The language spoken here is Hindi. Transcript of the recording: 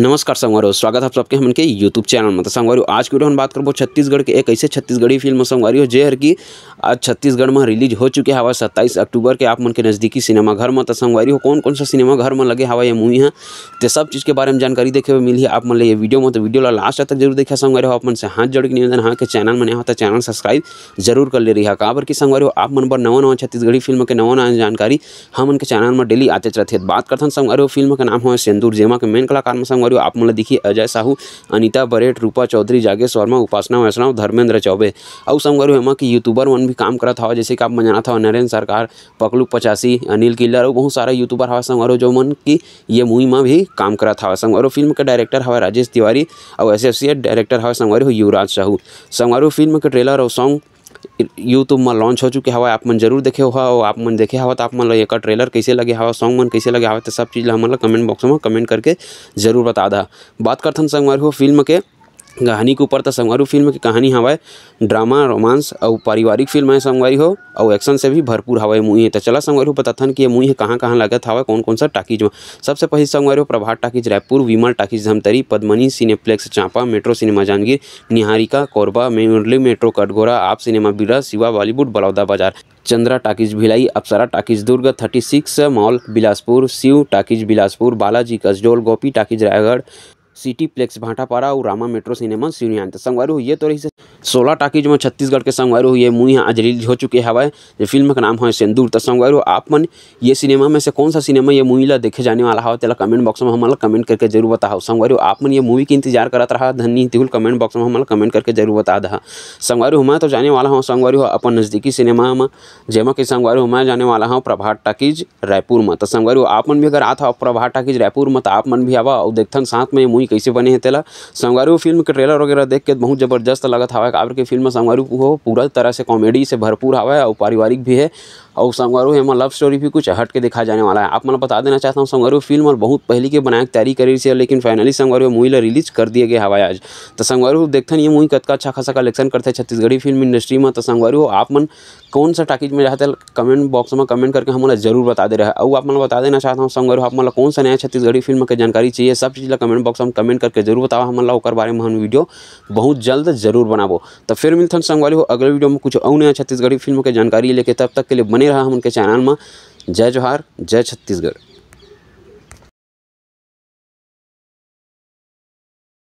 नमस्कार संगवारी स्वागत है आप सबके हमके यूट्यूब चैनल में तो संगवारी आज की वीडियो हम बात करबो छत्तीसगढ़ के एक ऐसे छत्तीसगढ़ी फिल्म संगवारी जे हर की आज छत्तीसगढ़ में रिलीज हो चुके हवा सत्ताईस अक्टूबर के आप मन के नज़दीकी सिनेमा घर में तो संगवारी हो कौन कौन सा सिनेमा घर में लगे हवा ये मूवी है तो सब चीज़ के बारे में जानकारी देखे हुए मिली है आप मन ये वीडियो में तो वीडियो ला लास्ट तक जरूर देखा संगवारी हो आप से हाथ जोड़ के निवेदन हाँ के चैनल में नहीं चैनल सब्सक्राइब जरूर कर ले रही है कहाँ पर कि संगवारी हो आप मन पर नवा नवा छत्तीसगढ़ी फिल्म के नवा नवा जानकारी हम उनके चैनल में डेली आते रहते बात करते हैं संगवारी फिल्म का नाम हो सेंदूर जेमा के मेन कलाकार में आप मैं देखिए अजय साहू अनिता बरेट रूपा चौधरी जागेश वर्मा उपासना वैष्णव धर्मेंद्र चौबे और संगवारी एमा की यूट्यूबर मन भी काम करत हवा जैसे कि आप मजाना था नरेंद्र सरकार पकलू पचासी अनिल किल्लर और बहुत सारा यूट्यूबर हवा संगवारो जो मन की ये मूवी में भी काम करा था संगवारो फिल्म का डायरेक्टर हवा राजेश तिवारी और एसोसिएट डायरेक्टर हवा संगवारी युवराज साहू संगवारो फिल्म के ट्रेलर और सॉन्ग यूट्यूब में लॉन्च हो चुके हवा आप मन जरूर देखे हुआ और आप मन देखे हवा तो आप मन एक ट्रेलर कैसे लगे हवा सॉन्ग मन कैसे लगे हवा तो सब चीज़ हमला कमेंट बॉक्स में कमेंट करके जरूर बता दा बात करथन संगवारी हो फिल्म के कहानी के ऊपर तो संगवारी फिल्म की कहानी हवय ड्रामा रोमांस और पारिवारिक फिल्म है संगवारी हो और एक्शन से भी भरपूर हवा मूवी है तो चला संगवारी हो बताथन कि ये मूवी है कहाँ कहाँ लगत हवा कौन कौन सा टाकीज में सबसे पहले संगवारी हो Prabhat talkies Raipur Vimal talkies Dhamtari Padmini cineplex Champa Metro cinema Janjgir Niharika Korba Murli Metro Katghora आप cinema Bira Shiva Bollywood Baloda Bazar Chandra talkies Bhilai Apsara talkies Durg thirty six mall Bilaspur Shiv talkies Bilaspur Balaji Kasdol Gopi talkies Raigarh cityplex Bhatapara और रामा मेट्रो सिनेमा सीनियन तो संगवारी हुई तो रही सोलह टाकीज में छत्तीसगढ़ के संगवारी हुई मुँह यहाँ रिलीज हो चुके हवा फिल्म का नाम है सिंदूर तो संगवारी आप मन ये सिनेमा में से कौन सा सिनेमा ये मूवी ला देखे जाने वाला हो तेला कमेंट बॉक्स में हमारा कमेंट करके जरूर बताओ संगवारी आप मन ये मूवी के इंतजार करत रहा धनी तिहुल कमेंट बॉक्स में हमारा कमेंट करके जरूर बता दहा संगवारी हुआ तो जाने वाला हूँ संगवारी अपन नज़दीकी सिनेमा में जेमा के संगवारी हुआ जाने वाला हूँ प्रभात टाकीज रायपुर में तो संगवारी आप मन भी अगर आता हो प्रभात टाकीज रायपुर में तो आप मन भी आवा और देखते साथ में मुई कैसे बने हैं तेला संगवारी फिल्म के ट्रेलर वगैरह देख के बहुत ज़बरदस्त लगत हवा काबर के फिल्म संगवारी हो पूरा तरह से कॉमेडी से भरपूर हवा है और पारिवारिक भी है और संगवारू हम लव स्टोरी भी कुछ हट के दिखा जाने वाला है आप मैं मतलब बता देना चाहता हूँ संगवारू फिल्म और बहुत पहले के बनाए तैयारी करी है लेकिन फाइनली संगवारू मूवी ला रिलीज कर दिए गए हवा आज तो संगवारू देखते ये मूवी कतका अच्छा खासा कलेक्शन करते हैं छत्तीसगढ़ी फिल्म इंडस्ट्री में तो संगवारू आप मन कौन सा टाकिज में रहता है कमेंट बॉक्स में कमेंट करके हमला जरूर बता दे रहा है और आप मतलब बता देना चाहता हूँ संगवारी आप मतलब कौन सा नया छत्तीसगढ़ी फिल्म के जानकारी चाहिए सब चीज़ ला कमेंट बॉक्स में कमेंट करके जरूर बताओ हमारा और मतलब बारे में हम वीडियो बहुत जल्द जरूर बनाबो तो फिर मिलते संगवारी हो अगले वीडियो में कुछ और नया छत्तीसगढ़ी फिल्म के जानकारी लेके तब तक के लिए बने रहा हम उनके चैनल में जय जोहार जय छत्तीसगढ़